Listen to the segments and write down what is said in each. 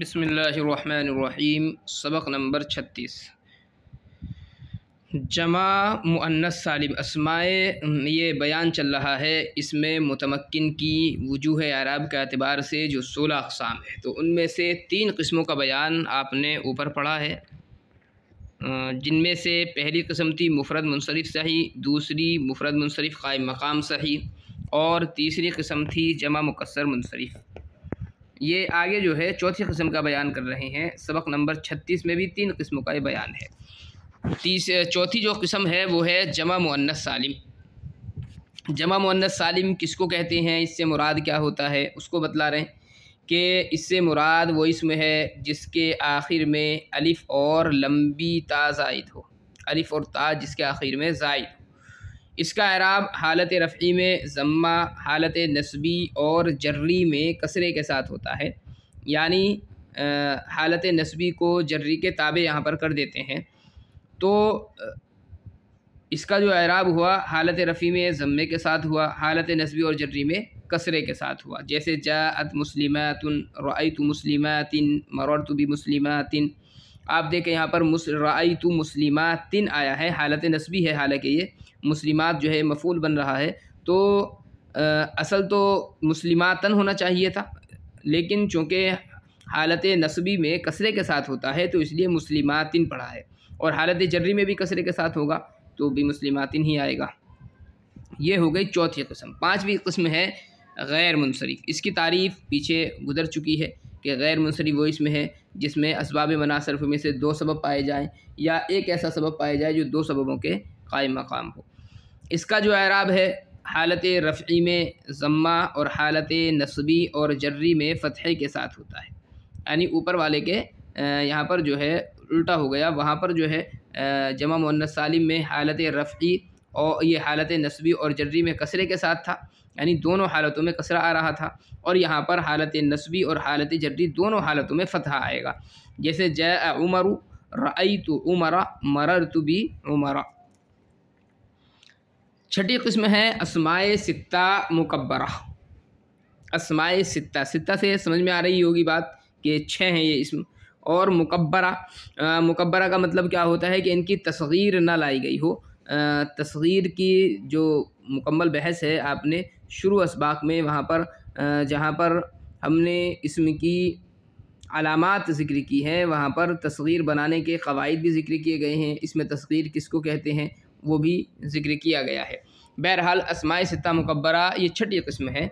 बसमीम सबक नंबर छत्तीस जमा मुअन्नस सालिब असमाए ये बयान चल रहा है इसमें मतमक्न की वजूह आराब के अतबार से जो सोलह अकसाम है तो उनमें से तीन किस्मों का बयान आपने ऊपर पढ़ा है जिनमें से पहली क़स्म थी मुफरत मुनसरफ सही दूसरी मुफरत मुनसरफ क़ायम मकाम सही और तीसरी कस्म थी जमा मुकसर मुनसरफ़ ये आगे जो है चौथी कस्म का बयान कर रहे हैं सबक नंबर छत्तीस में भी तीन किस्मों का ये बयान है तीस चौथी जो कस्म है वो है जमा मुन्नस सालिम जमा मुन्नस सालिम किसको कहते हैं इससे मुराद क्या होता है उसको बतला रहे हैं कि इससे मुराद वो इसम है जिसके आखिर में अलिफ़ और लंबी ता हो अलिफ़ और ताज जिसके आखिर में जायद इसका अराब हालत रफ़ी में ज़म्मा हालत नस्बी और जर्री में कसरे के साथ होता है यानी हालत नस्बी को जर्री के ताबे यहाँ पर कर देते हैं तो इसका जो अराब हुआ हालत रफ़ी में ज़म्मे के साथ हुआ हालत नस्बी और जर्री में कसरे के साथ हुआ जैसे जात मुस्लिमातिन रईत मुस्लिमातिन तो भी मुस्लिमातिन आप देखें यहाँ पर मुस मुस्लिम मुस्लिमातिन आया है हालत नस्बी है हालांकि ये मुस्लिमात जो है मफूल बन रहा है तो आ, असल तो मुस्लिमातन होना चाहिए था लेकिन चूँकि हालत नस्बी में कसरे के साथ होता है तो इसलिए मुस्लिमातिन पढ़ा है और हालत जर्री में भी कसरे के साथ होगा तो भी मुस्लिमातिन ही आएगा ये हो गई चौथी कस्म पाँचवीं कस्म है गैर मुनसरफ इसकी तारीफ़ पीछे गुजर चुकी है कि गैर मुनसरफ वो इसमें है जिसमें इसबाब मनासरफ में से दो सबब पाए जाएँ या एक ऐसा सबब पाया जाए जो दो सबबों के कायम मकाम हो इसका जो एराब है हालत रफ़ी में ज़म्मा और हालत नस्बी और जर्री में फ़तहे के साथ होता है यानी ऊपर वाले के यहाँ पर जो है उल्टा हो गया वहाँ पर जो है जमा मुन्नत सालिम में हालत रफ़ी और ये हालत नस्बी और जर्री में कसरे के साथ था यानी दोनों हालतों में कसरा आ रहा था और यहाँ पर हालत नस्बी और हालत जर्री दोनों हालतों में फ़तह आएगा जैसे जय उमर रई तो उमरा मरर तो भी उमरा छठी किस्म है असमाय सित्ता मुकबरा असमाय सित्ता सित्ता से समझ में आ रही होगी बात कि छः हैं ये इसम और मुकबरा मुकबरा का मतलब क्या होता है कि इनकी तस्वीर ना लाई गई हो तस्वीर की जो मुकम्मल बहस है आपने शुरू इसबाक में वहाँ पर जहाँ पर हमने इसम की अलामत ज़िक्र की हैं वहाँ पर तस्वीर बनाने के कवायद भी ज़िक्र किए गए हैं इसमें तस्वीर किसको कहते हैं वो भी जिक्र किया गया है बहरहाल असमाय सत्ता मुकबरा ये छठी कस्म है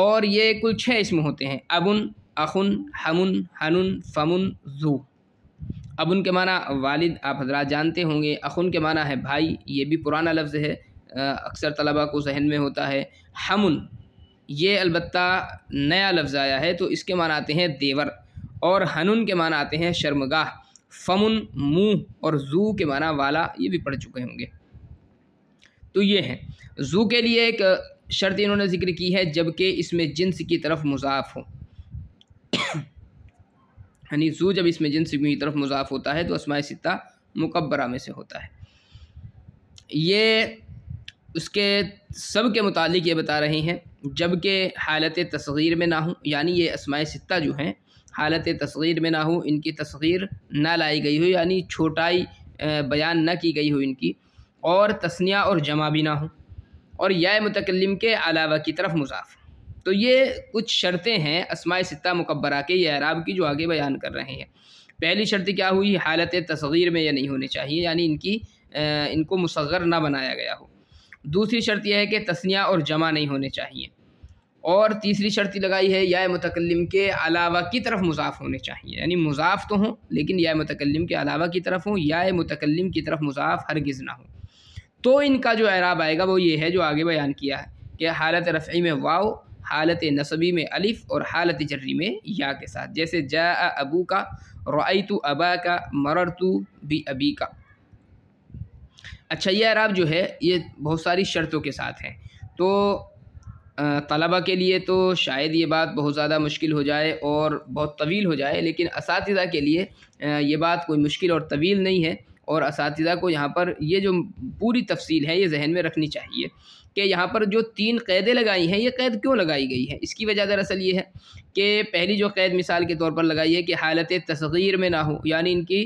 और ये कुल छः इसम होते हैं अबुन अखुन हमन हनुन फमुन जू अबुन के माना वालिद आप हजरा जानते होंगे अखुन के माना है भाई ये भी पुराना लफ्ज़ है अक्सर तलबा को जहन में होता है हमन ये अलबत् नया लफ्ज़ आया है तो इसके माना आते हैं देवर और हनुन के माना आते हैं शर्मगाह फमुन मुँह और जू के माना वाला ये भी पढ़ चुके होंगे तो ये हैं जू के लिए एक शर्त इन्होंने जिक्र की है जबकि इसमें जिन्स की तरफ मुजाफ हो यानी जू जब इसमें जिन्स की तरफ मुजाफ होता है तो असमाय सिता मुकबरा में से होता है ये उसके सब के मुतालिक ये बता रहे हैं जबकि हालत तस्गीर में ना हो यानी ये असमाय सिता जो हैं हालत तस्गीर में ना हो इनकी तस्गीर ना लाई गई हो यानी छोटाई बयान ना की गई हो इनकी और तस्निया और जमा भी ना हो और या मुतकलम के अलावा की तरफ मुजाफ तो ये कुछ शर्तें हैं असमाय सत्ता मकबरा के ये अराब की जो आगे बयान कर रहे हैं पहली शर्त क्या हुई हालत तस्गीर में यह नहीं होनी चाहिए यानी इनकी इनको मुसगर ना बनाया गया हो दूसरी शर्त यह है कि तस्निया और जमा नहीं होने चाहिए और तीसरी शर्त लगाई है या मतकलम के अलावा की तरफ मुजाफ होने चाहिए यानी मुजाफ तो हों लेकिन या मतकलम के अलावा की तरफ हों या मतकलम की तरफ मुजाफ गज़ ना हो तो इनका जो एराब आएगा वो ये है जो आगे बयान किया है कि हालत रफ़ी में वाओ हालत नसबी में अलिफ़ और हालत जर्री में या के साथ जैसे जा अबू का रई तो अबा का मरर तो भी अबी का अच्छा ये अराब जो है ये बहुत सारी शर्तों के साथ हैं तो तलबा के लिए तो शायद ये बात बहुत ज़्यादा मुश्किल हो जाए और बहुत तवील हो जाए लेकिन इस के लिए ये बात कोई मुश्किल और तवील नहीं है और इस को यहाँ पर ये जो पूरी तफसील है ये जहन में रखनी चाहिए कि यहाँ पर जो तीन कैदें लगाई हैं ये कैद क्यों लगाई गई है इसकी वजह दरअसल ये है कि पहली जो कैद मिसाल के तौर पर लगाई है कि हालत तस्गीर में ना हो यानी इनकी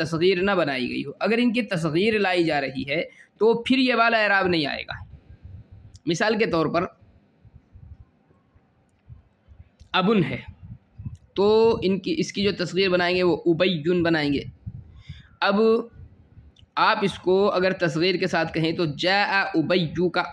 तस्गीर ना बनाई गई हो अगर इनकी तस्गीर लाई जा रही है तो फिर ये वाला एराब नहीं आएगा मिसाल के तौर पर अबन है तो इनकी इसकी जो तस्वीर बनाएंगे वो उबैन बनाएंगे अब आप इसको अगर तस्वीर के साथ कहें तो जा उबैयू का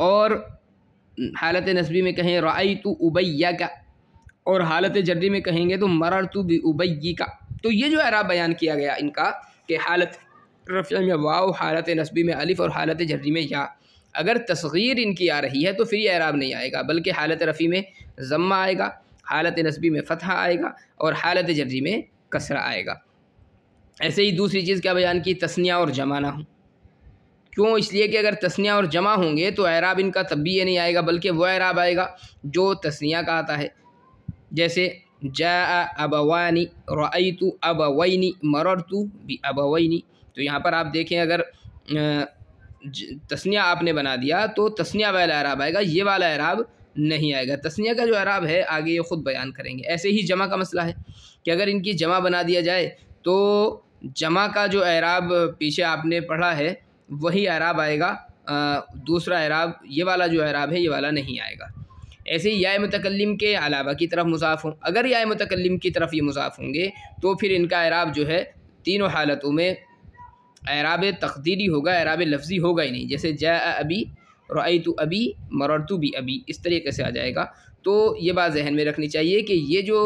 और हालत नस्बी में कहें राई तो उबैया का और हालत जर्री में कहेंगे तो मरर तो भी उबैयी का तो ये जो अराब बयान किया गया इनका कि हालत रफ़ में वाव हालत नस्बी में अलिफ़ और हालत जर्री में या अगर तस्वीर इनकी आ रही है तो फिर ये अराब नहीं आएगा बल्कि हालत रफ़ी में ज़म्मा आएगा हालत नस्बी में फतह आएगा और हालत जर्री में कसरा आएगा ऐसे ही दूसरी चीज़ क्या बयान की तस्निया और जमा ना हो क्यों इसलिए कि अगर तस्निया और जमा होंगे तो ऐराब इनका तब भी ये नहीं आएगा बल्कि वह ऐराब आएगा जो तस्निया का आता है जैसे जा तो अब अबवैनी मरर तू भी अबवैनी तो यहाँ पर आप देखें अगर तस्निया आपने बना दिया तो तस्निया वाला ऐराब आएगा ये वाला ऐराब नहीं आएगा तस्निया का जो अराब है आगे ये ख़ुद बयान करेंगे ऐसे ही जमा का मसला है कि अगर इनकी जमा बना दिया जाए तो जमा का जो अराब पीछे आपने पढ़ा है वही अराब आएगा आ, दूसरा अराब ये वाला जो अराब है ये वाला नहीं आएगा ऐसे ही या मतकलम के अलावा की तरफ मुसाफ़ हों अगर या मतकलम की तरफ ये मुसाफ़ होंगे तो फिर इनका अराब जो है तीनों हालतों में अराब तकदीरी होगा अराब लफ्ज़ी होगा ही नहीं जैसे जय अभी रई तो अभी मरर तो भी अभी इस तरीके से आ जाएगा तो ये बात जहन में रखनी चाहिए कि ये जो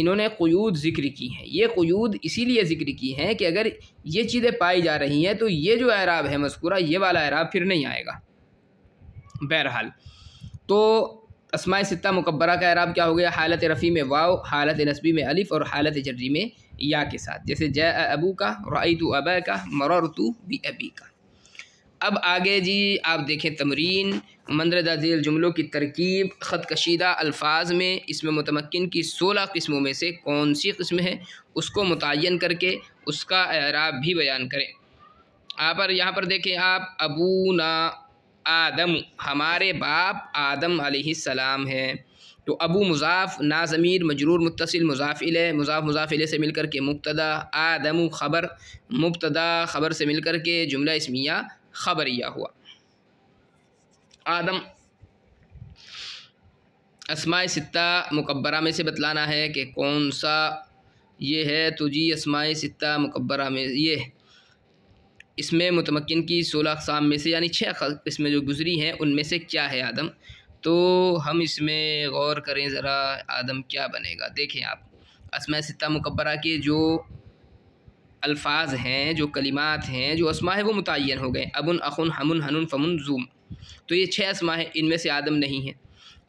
इन्होंने क्यूद ज़िक्र की हैं ये क्यूद इसीलिए ज़िक्र की हैं कि अगर ये चीज़ें पाई जा रही हैं तो ये जो ऐराब है मस्कूरा ये वाला ऐराब फिर नहीं आएगा बहरहाल तो असमाय सत्ता मुकबरा का ऐराब क्या हो गया हालत रफ़ी में वाव हालत नस्बी में अलिफ़ और हालत जर्री में या के साथ जैसे जय अबू का रई तो अबा का मरर तो बी अबी का अब आगे जी आप देखें तमरीन मंदरदा झील जुमलों की तरकीब ख़त कशीदा अल्फाज में इसमें मतमकिन की सोलह किस्मों में से कौन सी किस्म है उसको मुतन करके उसका एराब भी बयान करें आप पर यहाँ पर देखें आप अबू ना आदम हमारे बाप आदम सलाम हैं तो अबू मुजाफ नाजमीर मजरूर मुतसिल मुजाफिल मुजाफ मुजाफिले से मिलकर के मुबतदा आदम ख़बर मुबतदा ख़बर से मिलकर के जुमला इसमिया खबरिया हुआ आदम असमाय सत्ता मुकबरा में से बतलाना है कि कौन सा ये है तो जी असमाय सत्ता मुकबरा में ये इसमें मतमकिन की सोलह अकसाम में से यानी छः इसमें जो गुजरी हैं उनमें से क्या है आदम तो हम इसमें गौर करें ज़रा आदम क्या बनेगा देखें आप असमाय सत्ता मुकबरा के जो अल्फाज हैं जो कलिमात हैं जो असमा है वो मुतन हो गए अबन अखुन हमन हनुन फमन जूम तो ये छः असमा है इनमें से आदम नहीं है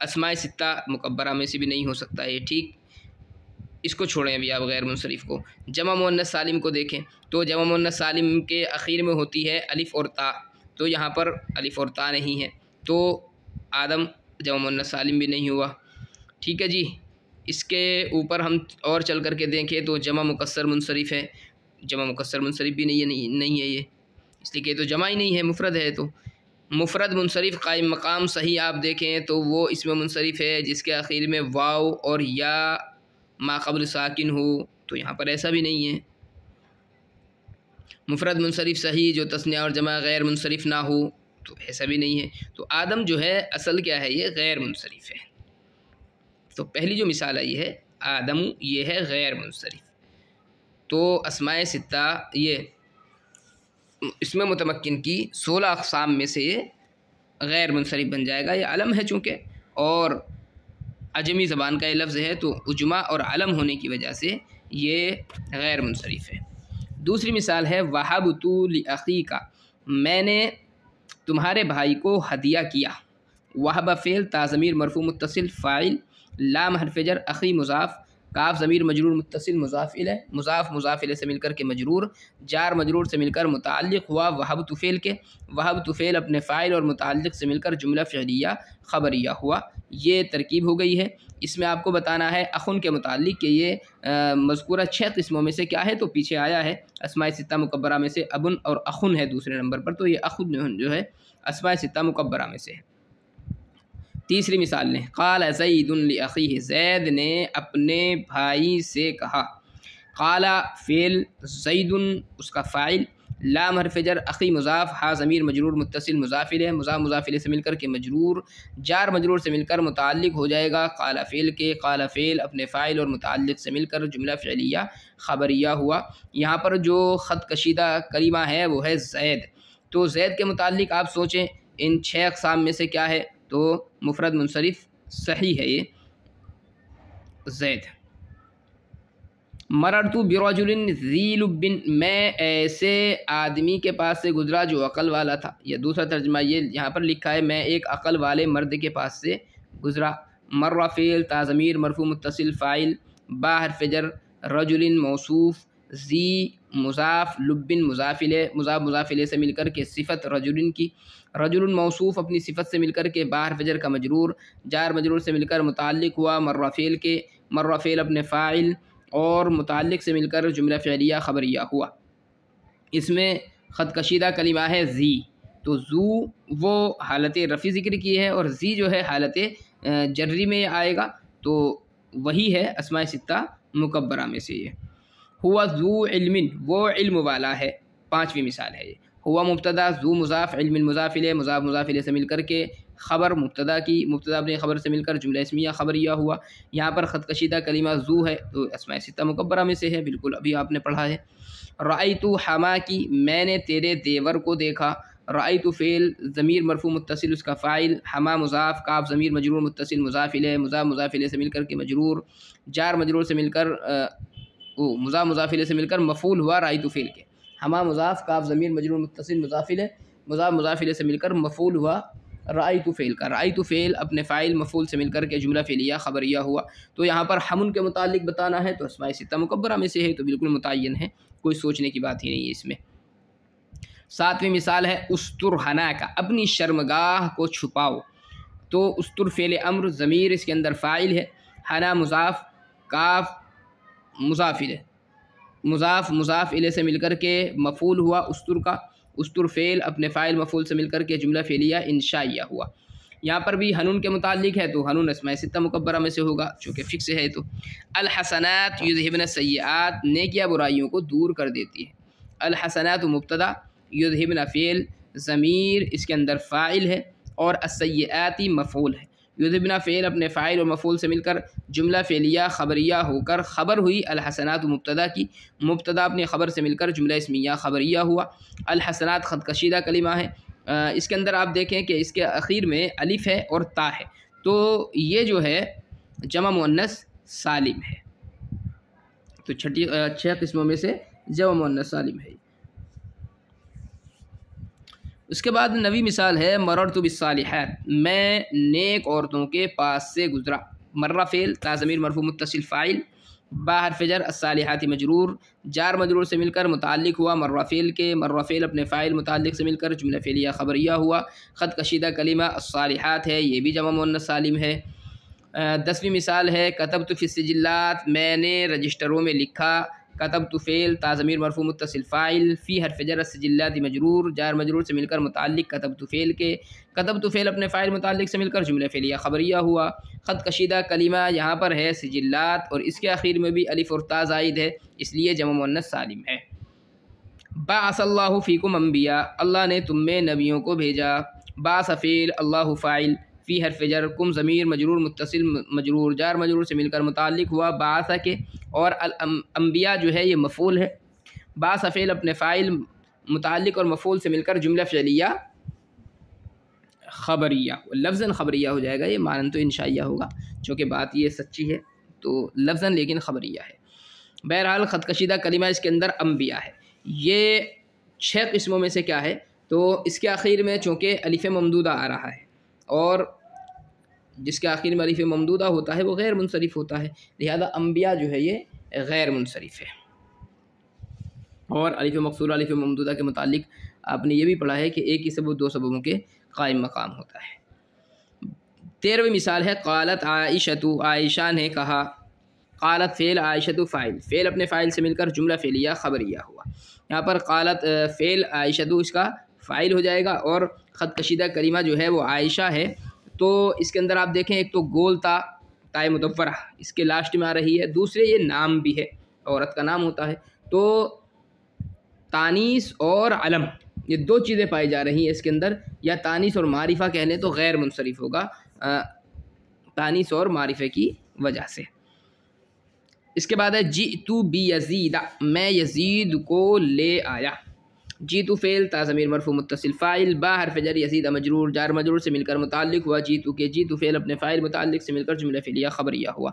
आसमाय सित्ता मुकबरा में से भी नहीं हो सकता ये ठीक इसको छोड़ें अभी आप गैर मुनसरफ़ को जमा मन सालिम को देखें तो जमा मन सालिम के अखीर में होती है अलिफ़ और ता तो यहाँ पर अलिफ़ और ता नहीं है तो आदम जमा मन सालिम भी नहीं हुआ ठीक है जी इसके ऊपर हम और चल कर के देखें तो जमा मुकसर मुनसरफ़ है जमा मुकसर मुनसरफ भी नहीं है नहीं, है ये इसलिए कि तो जमा ही नहीं है मुफरद है तो मुफरद मुनसरफ कायम मकाम सही आप देखें तो वो इसमें मुनसरफ है जिसके आखिर में वाव और या माकबल साकिन हो तो यहाँ पर ऐसा भी नहीं है मुफरद मुनसरफ सही जो तस्ने और जमा गैर मुनसरफ ना हो तो ऐसा भी नहीं है तो आदम जो है असल क्या है ये गैर मुनसरफ है तो पहली जो मिसाल आई है आदम ये है गैर मुनसरफ तो असमाय सत्ता ये इसमें मतमक्न की सोलह अकसाम में से ये गैर मुनसरफ बन जाएगा ये अलम है चूँकि और अजमी ज़बान का ये लफ्ज़ है तो उजमा और अलम होने की वजह से ये गैर मुनसरफ है दूसरी मिसाल है वहाबतू अखी का मैंने तुम्हारे भाई को हदिया किया वहब फ़ेल ताज़मीर मरफू मुतसिल फ़ाइल लाम हरफजर अखी मुजाफ़ काफ ज़मीर मजरूर मुतसिल मुजाफिल है मुजाफ मुजाफिल से मिलकर के मजरूर जार मजरूर से मिलकर मुतल हुआ वहब तुफ़ेल के वहब तुफ़ेल अपने फ़ाइल और मुतल से मिलकर जुमला फ़हलिया खबरिया हुआ ये तरकीब हो गई है इसमें आपको बताना है अखुन के मुतल के ये मजकूरा छः किस्मों में से क्या है तो पीछे आया है असमाय सत्ता मुकबरा में से अबन और अखुन है दूसरे नंबर पर तो ये अखुन जो है असमाय सिता मुकबरा में से है तीसरी मिसाल लें काला सईदुल्खी जैद ने अपने भाई से कहा काला फ़ेल सईदन उसका फ़ाइल लाम हरफजर अखी मुजाफ हा ज़मीर मजरूर मुतसिल मुजाफिल है मुजा मुजाफिले से मिलकर के मजरूर जार मजरूर से मिलकर मुतक हो जाएगा काला फ़ेल के काला फ़ेल अपने फ़ाइल और मुतक से मिलकर जुमला फ़ैलिया खबरिया हुआ यहाँ पर जो ख़त कशीदा करीमा है वो है जैद तो जैद के मुतल आप सोचें इन छः अकसाम में से क्या है तो मुफरद मुनसरफ सही है ये जैद मरर तू बिरजुलिन जीलुबिन मैं ऐसे आदमी के पास से गुजरा जो अकल वाला था यह दूसरा तर्जमा ये यहाँ पर लिखा है मैं एक अकल वाले मर्द के पास से गुजरा मर्राफेल ताज़मीर मरफू मुतसिल फ़ाइल बाहर फ़जर रजुलिन मौसूफ़ जी मुजाफ लुबिन मुजाफिले मुजाफ मुजाफिले से मिलकर के सिफत रजुलिन की रजुल मौसूफ़ अपनी सिफत से मिलकर के बाहर फजर का मजरूर जार मजरूर से मिलकर मुतल हुआ मर्राफ़ेल के मर्राफ़ेल अपने फ़ाइल और मुतल से मिलकर जुमला फ़ैलिया ख़बरिया हुआ इसमें ख़त कशीदा कलिमा है ज़ी तो जू वो हालत रफ़ी ज़िक्र की है और ज़ी जो है हालत जर्री में आएगा तो वही है असमाय सत्ता मुकबरा में से ये हुआ जू इल्मिन वो इल्म वाला है पाँचवीं मिसाल है ये हुआ मुबतदा जू मुजाफ़ इलमजाफिल मुजाफ मुजाफिल से मिल के ख़बर मुबतदा की मुबतदा अपनी ख़बर से मिलकर जुमला इसमिया ख़बर यह हुआ यहाँ पर ख़त कशीदा कलीमा जू है तो इसमें सिता मुकबरा में से है बिल्कुल अभी आपने पढ़ा है राय तो हमा की मैंने तेरे देवर को देखा राय तो फ़ेल ज़मीर मरफू मुतसिल उसका फ़ाइल हमा मुजाफ काफ ज़मीर मजरूर मुतसिल मुजाफिल मुजाफ मुजाफिल से मिलकर के मजरूर जार मजरूर से मिलकर ओ मुजा मुजाफिल से मिलकर मफूल हुआ राय तो फ़ेल के हमा मुजाफ़ काफ ज़मीर मजरू मुतसिल मुजाफिल है मुजाफ मुजाफिल से मिलकर मफूल हुआ राय तो फ़ेल का राय तो फ़ेल अपने फ़ाइल मफूल से मिलकर के जुमला फ़ेलिया ख़बरिया हुआ तो यहाँ पर हम उनके मुतालिक बताना है तो असमाय सितम मुकबरा में से है तो बिल्कुल मुतन है कोई सोचने की बात ही नहीं है इसमें सातवीं मिसाल है उस्तुरहना का अपनी शर्मगाह को छुपाओ तो उस्तुर फ़ेल अम्र ज़मीर इसके अंदर फ़ाइल है हना मुजाफ काफ मुजाफिल है मुजाफ मुजाफ इले से मिल कर के मफूल हुआ उस्तुर का उस्तुर फ़ेल अपने फ़ाइल मफूल से मिल कर के जुमला फ़ेलिया इनशाया हुआ यहाँ पर भी हनून के मुतालिक है तो हनून इसमें सित्ता मुकबरा में से होगा चूँकि फ़िक्स है तो अलहसनात युजहिबन सयात नेकिया बुराइयों को दूर कर देती है अलहसनात मुबतदा युजहिबन फ़ेल ज़मीर इसके अंदर फ़ाइल है और असयाती मफूल है युद्धबिना फ़ेल अपने फ़ाइल और मफूल से मिलकर जुमला फ़ेलिया खबरिया होकर ख़बर हुई अलहसनात मुबतदा की मुबतदा अपनी ख़बर से मिलकर जुमला इसमिया खबरिया हुआ अलहसनात ख़त कशीदा कलिमा है इसके अंदर आप देखें कि इसके अखीर में अलिफ़ है और ता है तो ये जो है जमा मुन्नस सालिम है तो छठी छः किस्मों में से जमा मुन्नस सालिम है उसके बाद नवी मिसाल है मरर तो बिसालहत मैं नेक औरतों के पास से गुज़रा मर्रा फ़ेल ताज़मीर मरफू मुतसिल फ़ाइल बाहर फजर असालहती मजरूर जार मजरूर से मिलकर मुतल हुआ मर्रा फ़ेल के मर्रा फ़ेल अपने फ़ाइल मुतल से मिलकर जुमला फ़ेलिया ख़बरिया हुआ ख़त कशीदा कलीमा असालहत है ये भी जमा मुन सालिम है दसवीं मिसाल है कतब तो फ़िसजिल्लात मैंने रजिस्टरों में लिखा कतब तो फ़ेल ताज़मीर मरफू मुतसिल फ़ाइल फ़ी हरफ जरस जिल्लाती मजरूर जार मजरूर से मिलकर मुतल कतब तो फ़ेल के कतब तो फ़ेल अपने फ़ाइल मुतल से मिलकर जुमले फ़ेलिया ख़बरिया हुआ ख़त कशीदा कलीमा यहाँ पर है सजिल्लात और इसके आखिर में भी अलिफ और ताज़ आयद है इसलिए जमोनस सालिम है बासल्ला फ़ीकुम अम्बिया अल्लाह ने तुम में नबियों को भेजा बासफ़ील अल्लाह फ़ाइल फ़ी हरफ जर कुम ज़मीर मजरूर मुतसिल मजरूर जार मजरूर से मिलकर मुतल हुआ बासा के और अम्बिया जो है ये मफूल है बासफ़ेल अपने फ़ाइल मुतल और मफूल से मिलकर जुमला फैलिया खबरिया लफ्ज़न खबरिया हो जाएगा ये मानन तो इंशाइया होगा चूँकि बात ये सच्ची है तो लफ्ज़न लेकिन खबरिया है बहरहाल ख़तकशीदा कलिमा इसके अंदर अम्बिया है ये छः किस्मों में से क्या है तो इसके आखिर में चूँकि अलिफ़ ममदूदा आ रहा है और जिसके आखिर में अरिफ ममदूदा होता है वो गैर मुनसरफ होता है लिहाजा अम्बिया जो है ये गैर मुनसरफ है और अलिफ मकसूर अलिफ ममदूदा के मतलब आपने ये भी पढ़ा है कि एक ही सबब दो सबबों के कायम मकाम होता है तेरहवीं मिसाल है कालत आयशतु आयशा ने कहा कालत फ़ेल आयशतु फ़ाइल फ़ेल अपने फ़ाइल से मिलकर जुमला फ़ेलिया ख़बरिया हुआ यहाँ पर कालत फ़ेल आयशतु इसका फ़ाइल हो जाएगा और ख़त कशीदा करीमा जो है वो आयशा है तो इसके अंदर आप देखें एक तो गोल था ताय मुतफ़रा इसके लास्ट में आ रही है दूसरे ये नाम भी है औरत का नाम होता है तो तानीस और अलम ये दो चीज़ें पाई जा रही हैं इसके अंदर या तानीस और मारिफ़ा कह लें तो गैर मुनसरफ होगा तानीस और मारिफ़े की वजह से इसके बाद है जी तू बी यजीदा मैं यजीद को ले आया जीतू फ़ेल ताज़मीर मरफू मुतसिल फ़ाइल बाहर फजर यजीद मजरूर जार मजरूर से मिलकर मुतल हुआ जीतू के जीतू फ़ेल अपने फ़ाइल मुतल से मिलकर जुमला फ़िलिया खबरिया हुआ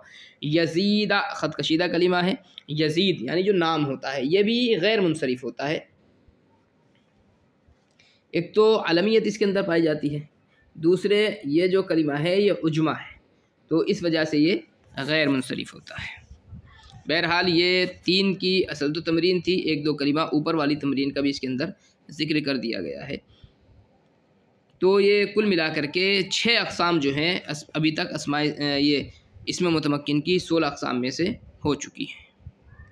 यजीदा ख़त कशीदा कलीमा है यजीद यानी जो नाम होता है ये भी गैर मुनसरफ होता है एक तो अलमियत इसके अंदर पाई जाती है दूसरे ये जो कलीमा है ये उजमा है तो इस वजह से ये गैर मुनसरफ होता है बहरहाल ये तीन की असल तो तमरीन थी एक दो करीबा ऊपर वाली तमरीन का भी इसके अंदर जिक्र कर दिया गया है तो ये कुल मिला के छः अकसाम जो हैं अभी तक असमाय ये इसमें मतमक्न की सोलह अकसाम में से हो चुकी हैं